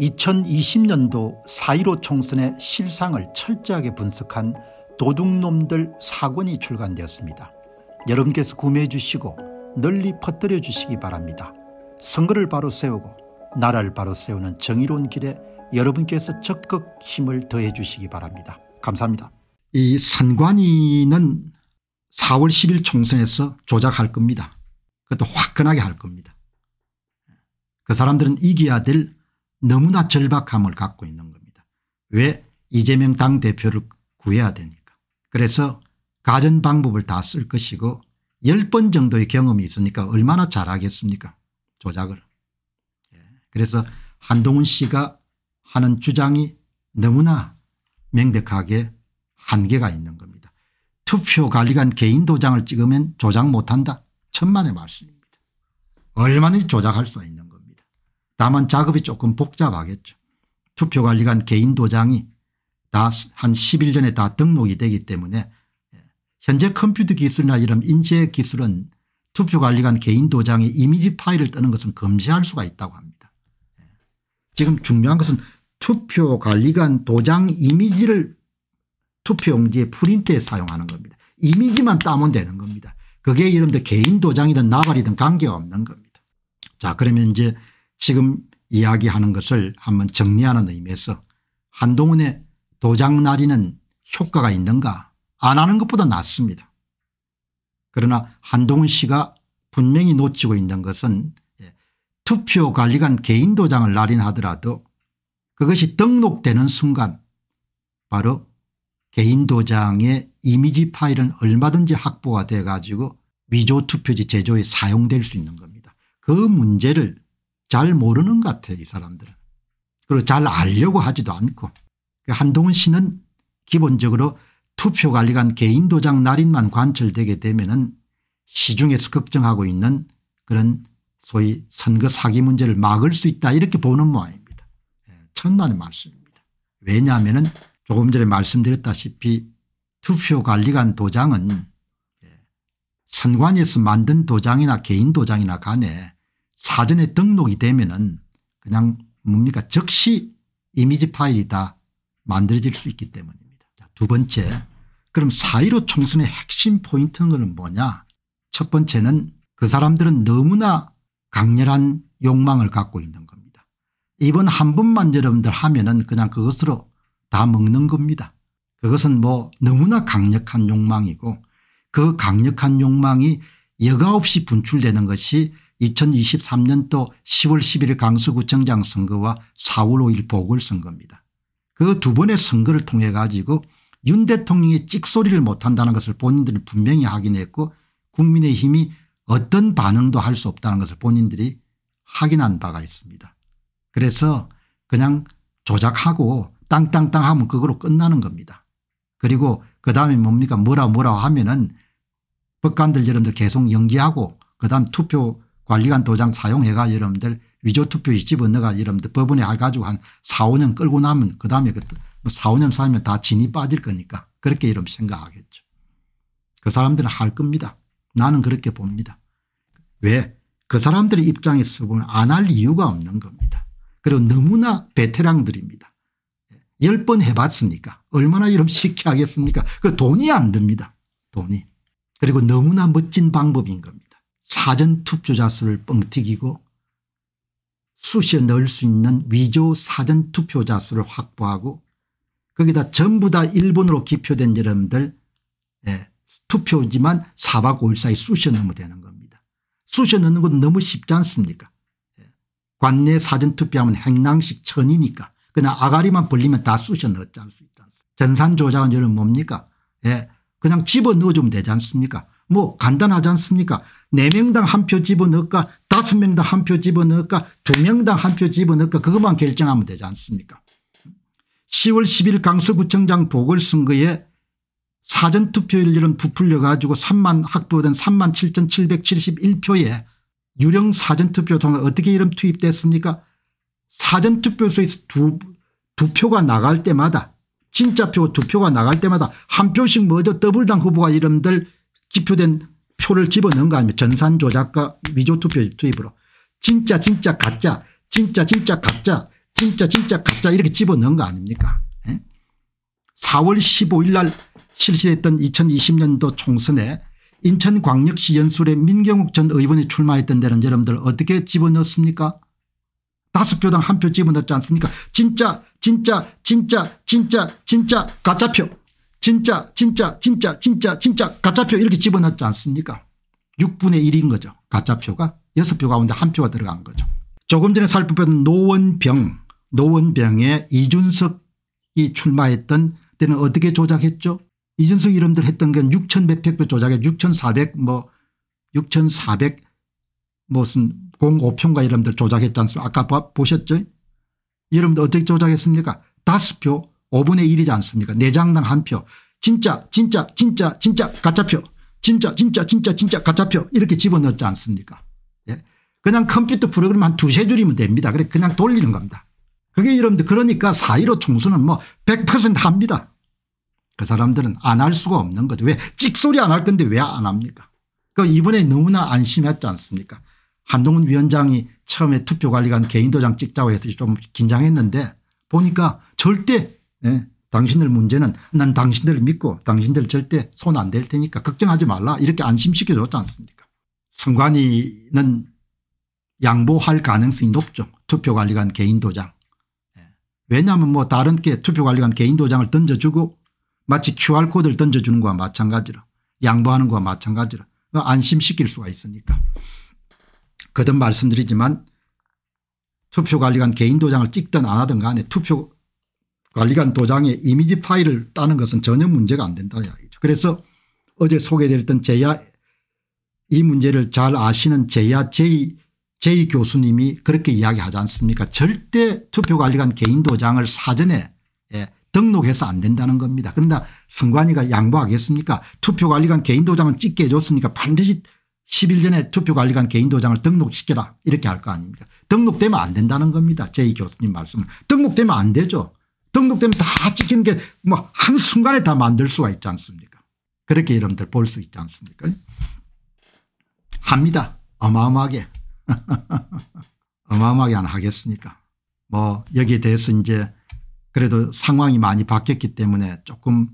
2020년도 4.15 총선의 실상을 철저하게 분석한 도둑놈들 사권이 출간되었습니다. 여러분께서 구매해 주시고 널리 퍼뜨려 주시기 바랍니다. 선거를 바로 세우고 나라를 바로 세우는 정의로운 길에 여러분께서 적극 힘을 더해 주시기 바랍니다. 감사합니다. 이 선관위는 4월 10일 총선에서 조작할 겁니다. 그것도 화끈하게 할 겁니다. 그 사람들은 이겨야 될 너무나 절박함을 갖고 있는 겁니다. 왜? 이재명 당대표를 구해야 되니까. 그래서 가전 방법을 다 쓸 것이고 10번 정도의 경험이 있으니까 얼마나 잘하겠습니까 조작을. 예. 그래서 한동훈 씨가 하는 주장이 너무나 명백하게 한계가 있는 겁니다. 투표 관리관 개인 도장을 찍으면 조작 못한다. 천만의 말씀입니다. 얼마나 조작할 수 있는 가 다만 작업이 조금 복잡하겠죠. 투표관리관 개인 도장이 다 한 11년에 다 등록이 되기 때문에 예. 현재 컴퓨터 기술이나 이런 인쇄 기술은 투표관리관 개인 도장의 이미지 파일을 뜨는 것은 금지할 수가 있다고 합니다. 예. 지금 중요한 것은 투표관리관 도장 이미지를 투표용지에 프린트에 사용하는 겁니다. 이미지만 따면 되는 겁니다. 그게 이름대 개인 도장이든 나발이든 관계없는 겁니다. 자 그러면 이제 지금 이야기하는 것을 한번 정리하는 의미에서 한동훈의 도장날이는 효과가 있는가 안 하는 것보다 낫습니다. 그러나 한동훈 씨가 분명히 놓치고 있는 것은 예, 투표관리관 개인 도장을 날인하더라도 그것이 등록되는 순간 바로 개인 도장의 이미지 파일은 얼마든지 확보가 돼 가지고 위조 투표지 제조에 사용될 수 있는 겁니다. 그 문제를 잘 모르는 것 같아 이 사람들은. 그리고 잘 알려고 하지도 않고 그 한동훈 씨는 기본적으로 투표관리관 개인도장 날인만 관철되게 되면 은 시중에서 걱정하고 있는 그런 소위 선거 사기 문제를 막을 수 있다 이렇게 보는 모양입니다. 예, 천만의 말씀입니다. 왜냐하면 조금 전에 말씀드렸다시피 투표관리관 도장은 예, 선관위에서 만든 도장이나 개인 도장이나 간에 사전에 등록이 되면은 그냥 뭡니까 즉시 이미지 파일이 다 만들어질 수 있기 때문입니다. 두 번째 네. 그럼 4.15 총선의 핵심 포인트는 뭐냐 첫 번째는 그 사람들은 너무나 강렬한 욕망을 갖고 있는 겁니다. 이번 한 번만 여러분들 하면 은 그냥 그것으로 다 먹는 겁니다. 그것은 뭐 너무나 강력한 욕망이고 그 강력한 욕망이 여가 없이 분출되는 것이 2023년도 10월 11일 강서구청장 선거와 4월 5일 보궐선거입니다. 그 두 번의 선거를 통해 가지고 윤 대통령이 찍소리를 못한다는 것을 본인들이 분명히 확인했고 국민의힘이 어떤 반응도 할 수 없다는 것을 본인들이 확인한 바가 있습니다. 그래서 그냥 조작하고 땅땅땅 하면 그거로 끝나는 겁니다. 그리고 그 다음에 뭡니까 뭐라 뭐라 하면은 법관들 여러분들 계속 연기하고 그 다음 투표 관리관 도장 사용해가 여러분들 위조투표에 집어넣어가 여러분들 법원에 와가지고 한 4, 5년 끌고 나면 그다음에 그 4, 5년 살면 다 진이 빠질 거니까 그렇게 이런 생각하겠죠. 그 사람들은 할 겁니다. 나는 그렇게 봅니다. 왜? 그 사람들의 입장에서 보면 안 할 이유가 없는 겁니다. 그리고 너무나 베테랑들입니다. 예, 열번 해봤으니까 얼마나 이런 시키하겠습니까? 그 돈이 안 듭니다. 돈이. 그리고 너무나 멋진 방법인 겁니다. 사전 투표자 수를 뻥튀기고 수시에 넣을 수 있는 위조 사전 투표자 수를 확보하고 거기다 전부 다 일본으로 기표된 여러분들 예, 투표지만 4박 5일 사이 수시에 넣으면 되는 겁니다. 수시에 넣는 건 너무 쉽지 않습니까 예. 관내 사전투표하면 행랑식 천이니까 그냥 아가리만 벌리면 다 수시에 넣지 않을 수 있지 않습니까 전산 조작은 여러분 뭡니까 예, 그냥 집어넣어주면 되지 않습니까 뭐 간단하지 않습니까 4명당한표 집어넣을까 5 명당 한 표 집어넣을까 2명당한 표 집어넣을까 그것만 결정하면 되지 않습니까 10월 10일 강서구청장 보궐선거에 사전투표일은 부풀려 가지고 3만 확보된 3만 7,771표에 유령 사전투표 통해 어떻게 이름 투입됐습니까 사전투표소에서 두, 두 표가 나갈 때마다 진짜표 두 표가 나갈 때마다 한 표씩 먼저 더블당 후보가 이름들 기표된 초를 집어넣은 거 아닙니까 전산 조작과 위조투표 투입으로 진짜 진짜 가짜 진짜 진짜 가짜 진짜 진짜 가짜 이렇게 집어넣은 거 아닙니까 4월 예? 15일 날 실시됐던 2020년도 총선에 인천광역시 연수에 민경욱 전 의원이 출마했던 데는 여러분들 어떻게 집어넣었습니까 다섯 표당 한 표 집어넣지 않습니까 진짜 진짜 진짜 진짜 진짜 가짜표 진짜 진짜 진짜 진짜 진짜 가짜표 이렇게 집어넣지 않습니까 6분의 1인 거죠 가짜표가 6표 가운데 한 표가 들어간 거죠 조금 전에 살펴본 노원병 노원병에 이준석이 출마했던 때는 어떻게 조작했죠 이준석 이름들 했던 건 6천 몇백 표 조작에 6,400뭐6,400 무슨 05평가 이름들 조작했지 않습니까 아까 보셨죠 이름들 어떻게 조작했습니까 다섯 표 5분의 1이지 않습니까 내장당 한 표. 진짜 진짜 진짜 진짜 가짜표. 진짜 진짜 진짜 진짜 가짜표 이렇게 집어넣지 않습니까 예? 그냥 컴퓨터 프로그램 한 두세 줄이면 됩니다. 그래 그냥 돌리는 겁니다. 그게 여러분들 그러니까 4.15총수는뭐 100% 합니다. 그 사람들은 안 할 수가 없는 거죠. 왜 찍소리 안 할 건데 왜 안 합니까 그 이번에 너무나 안심했지 않습니까 한동훈 위원장이 처음에 투표관리관 개인도장 찍자고 해서 좀 긴장했는데 보니까 절대 네. 당신들 문제는 난 당신들을 믿고 당신들 절대 손 안 댈 테니까 걱정하지 말라 이렇게 안심시켜 줬지 않습니까 선관위는 양보할 가능성이 높죠 투표관리관 개인도장 예. 왜냐하면 뭐 다른 게 투표관리관 개인도장을 던져주고 마치 QR코드를 던져주는 거와 마찬가지로 양보하는 거와 마찬가지로 어, 안심시킬 수가 있으니까 거듭 말씀드리지만 투표관리관 개인도장을 찍든 안 하든 간에 투표 관리관 도장의 이미지 파일을 따는 것은 전혀 문제가 안 된다 이야기죠. 그래서 어제 소개드렸던 제야 이 문제를 잘 아시는 제야 제이 제이 교수님이 그렇게 이야기하지 않습니까 절대 투표관리관 개인 도장을 사전에 예, 등록해서 안 된다는 겁니다. 그러나 선관위가 양보하겠습니까 투표관리관 개인 도장은 찍게 해줬으니까 반드시 10일 전에 투표관리관 개인 도장을 등록시켜라 이렇게 할 거 아닙니까 등록되면 안 된다는 겁니다. 제이 교수님 말씀은 등록되면 안 되죠. 등록되면 다 찍히는 게 뭐 한순간에 다 만들 수가 있지 않습니까 그렇게 여러분들 볼 수 있지 않습니까 합니다 어마어마하게 어마어마하게 안 하겠습니까 뭐 여기에 대해서 이제 그래도 상황이 많이 바뀌었기 때문에 조금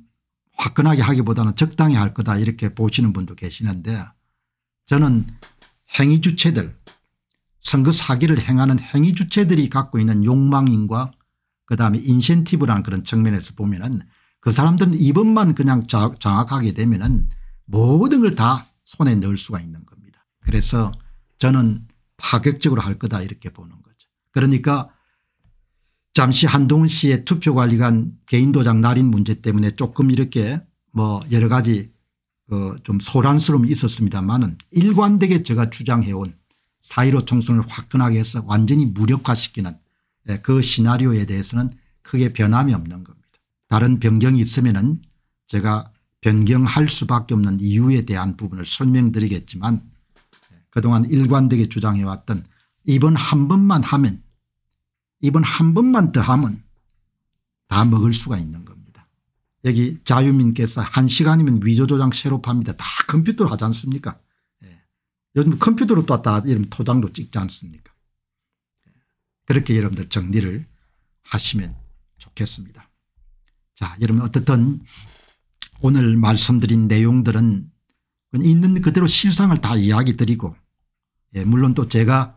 화끈하게 하기보다는 적당히 할 거다 이렇게 보시는 분도 계시는데 저는 행위 주체들 선거 사기를 행하는 행위 주체들이 갖고 있는 욕망인과 그다음에 인센티브라는 그런 측면에서 보면은 그 사람들은 이번만 그냥 장악하게 되면은 모든 걸 다 손에 넣을 수가 있는 겁니다. 그래서 저는 파격적으로 할 거다 이렇게 보는 거죠. 그러니까 잠시 한동훈 씨의 투표관리관 개인도장 날인 문제 때문에 조금 이렇게 뭐 여러 가지 그 좀 소란스러움이 있었습니다만은 일관되게 제가 주장해온 4.15 총선을 화끈하게 해서 완전히 무력화시키는 네, 그 시나리오에 대해서는 크게 변함이 없는 겁니다. 다른 변경이 있으면 제가 변경할 수밖에 없는 이유에 대한 부분을 설명드리겠지만 네, 그동안 일관되게 주장해왔던 이번 한 번만 하면 이번 한 번만 더 하면 다 먹을 수가 있는 겁니다. 여기 자유민께서 한 시간이면 위조조장 새로 팝니다. 다 컴퓨터로 하지 않습니까? 네, 요즘 컴퓨터로 또 다 이런 토장도 찍지 않습니까? 그렇게 여러분들 정리를 하시면 좋겠습니다. 자 여러분 어떻든 오늘 말씀드린 내용들은 있는 그대로 실상을 다 이야기 드리고 예, 물론 또 제가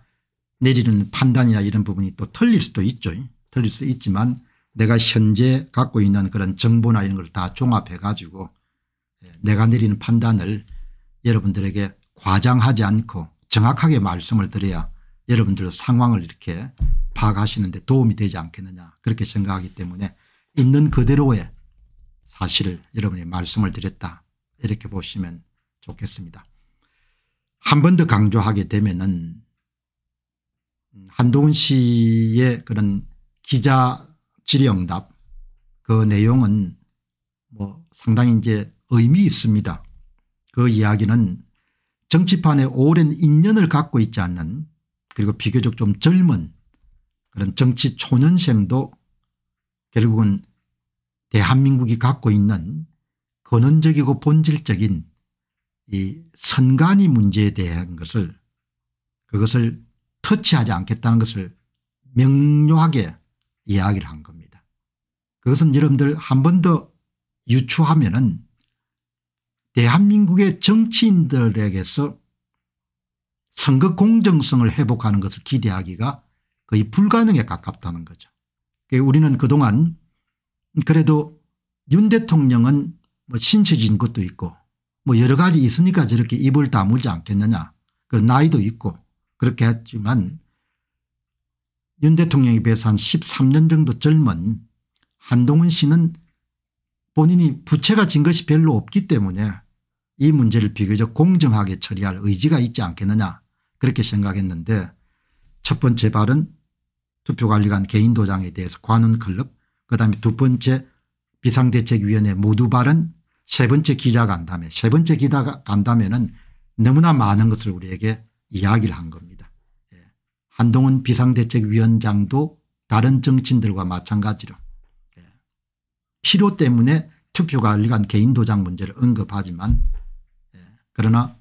내리는 판단이나 이런 부분이 또 틀릴 수도 있죠. 틀릴 수 있지만 내가 현재 갖고 있는 그런 정보나 이런 걸 다 종합해 가지고 예, 내가 내리는 판단을 여러분들에게 과장하지 않고 정확하게 말씀을 드려야 여러분들 상황을 이렇게 파악하시는데 도움이 되지 않겠느냐 그렇게 생각하기 때문에 있는 그대로의 사실을 여러분이 말씀을 드렸다 이렇게 보시면 좋겠습니다. 한 번 더 강조하게 되면은 한동훈 씨의 그런 기자 질의응답 그 내용은 뭐 상당히 이제 의미 있습니다. 그 이야기는 정치판에 오랜 인연을 갖고 있지 않는 그리고 비교적 좀 젊은 그런 정치 초년생도 결국은 대한민국이 갖고 있는 근원적이고 본질적인 이 선관위 문제에 대한 것을 그것을 터치하지 않겠다는 것을 명료하게 이야기를 한 겁니다. 그것은 여러분들 한 번 더 유추하면 은 대한민국의 정치인들에게서 선거 공정성을 회복하는 것을 기대하기가 거의 불가능에 가깝다는 거죠. 우리는 그동안 그래도 윤 대통령은 뭐 신체진 것도 있고 뭐 여러 가지 있으니까 저렇게 입을 다물지 않겠느냐 그 나이도 있고 그렇게 했지만 윤 대통령에 비해서 한 13년 정도 젊은 한동훈 씨는 본인이 부채가 진 것이 별로 없기 때문에 이 문제를 비교적 공정하게 처리할 의지가 있지 않겠느냐 그렇게 생각했는데 첫 번째 발은 투표관리관 개인도장에 대해서 관훈클럽 그다음에 두 번째 비상대책위원회 모두 발은세 번째 기자 간담회 세 번째 기자 간담회는 너무나 많은 것을 우리에게 이야기를 한 겁니다. 예. 한동훈 비상대책위원장도 다른 정치인들과 마찬가지로 예. 필요 때문에 투표관리관 개인도장 문제를 언급하지만 예. 그러나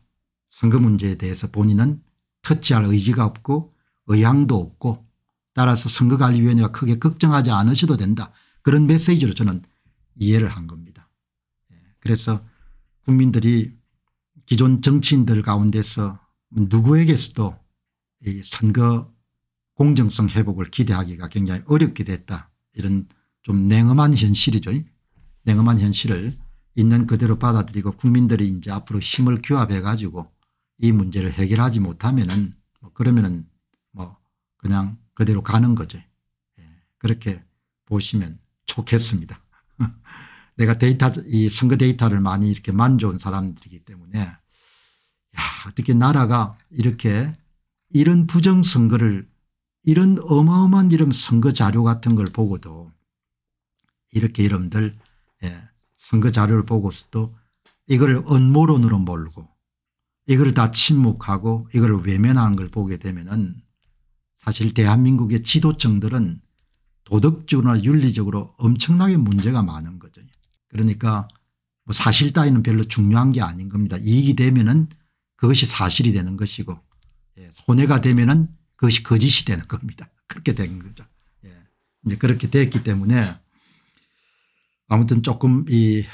선거 문제에 대해서 본인은 터치할 의지가 없고 의향도 없고 따라서 선거관리위원회가 크게 걱정하지 않으셔도 된다. 그런 메시지로 저는 이해를 한 겁니다. 예, 그래서 국민들이 기존 정치인들 가운데서 누구에게서도 이 선거 공정성 회복을 기대하기가 굉장히 어렵게 됐다. 이런 좀 냉엄한 현실이죠. 냉엄한 현실을 있는 그대로 받아들이고 국민들이 이제 앞으로 힘을 규합해 가지고 이 문제를 해결하지 못하면은 뭐 그러면은 뭐 그냥 그대로 가는 거죠. 예. 그렇게 보시면 좋겠습니다. 내가 데이터 이 선거 데이터를 많이 이렇게 만져온 사람들이기 때문에 야 어떻게 나라가 이렇게 이런 부정선거를 이런 어마어마한 이런 선거 자료 같은 걸 보고도 이렇게 여러분들 예, 선거 자료를 보고서도 이걸 음모론으로 몰고 이걸 다 침묵하고 이걸 외면하는 걸 보게 되면은 사실 대한민국의 지도층들은 도덕적으로나 윤리적으로 엄청나게 문제가 많은 거죠. 그러니까 뭐 사실 따위는 별로 중요한 게 아닌 겁니다. 이익이 되면은 그것이 사실이 되는 것이고 예, 손해가 되면은 그것이 거짓이 되는 겁니다. 그렇게 된 거죠. 예, 이제 그렇게 됐기 때문에 아무튼 조금 이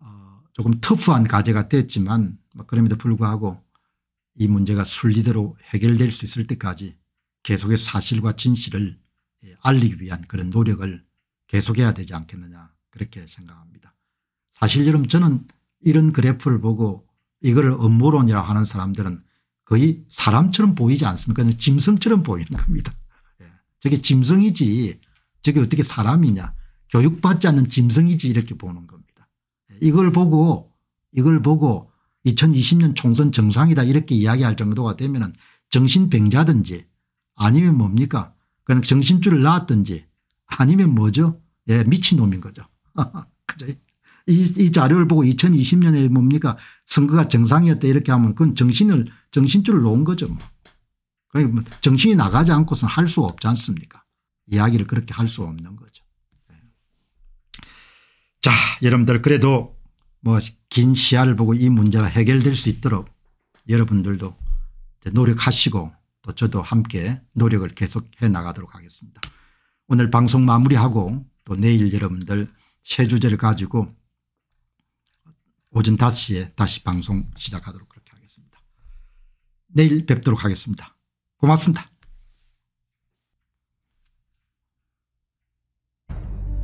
어, 조금 터프한 과제가 됐지만 그럼에도 불구하고 이 문제가 순리대로 해결될 수 있을 때까지 계속해 사실과 진실을 예, 알리기 위한 그런 노력을 계속해야 되지 않겠느냐 그렇게 생각합니다. 사실 여러분 저는 이런 그래프를 보고 이걸를 업무론이라 고 하는 사람들은 거의 사람처럼 보이지 않습니까? 그냥 짐승처럼 보이는 겁니다. 예, 저게 짐승이지 저게 어떻게 사람이냐 교육받지 않는 짐승이지 이렇게 보는 겁니다. 예, 이걸 보고 이걸 보고 2020년 총선 정상이다 이렇게 이야기할 정도가 되면 정신병자든지 아니면 뭡니까 그냥 정신줄을 낳았든지 아니면 뭐죠 예 미친놈인 거죠. 이, 이, 자료를 보고 2020년에 뭡니까 선거가 정상이었다 이렇게 하면 그건 정신을 정신줄을 놓은 거죠. 뭐. 그러니까 뭐 정신이 나가지 않고서는 할 수 없지 않습니까 이야기를 그렇게 할 수 없는 거죠. 예. 자 여러분들 그래도 뭐긴 시야를 보고 이 문제가 해결될 수 있도록 여러분들도 노력하시고 또 저도 함께 노력을 계속해 나가도록 하겠습니다. 오늘 방송 마무리하고 또 내일 여러분들 새 주제를 가지고 오전 5시에 다시 방송 시작하도록 그렇게 하겠습니다. 내일 뵙도록 하겠습니다. 고맙습니다.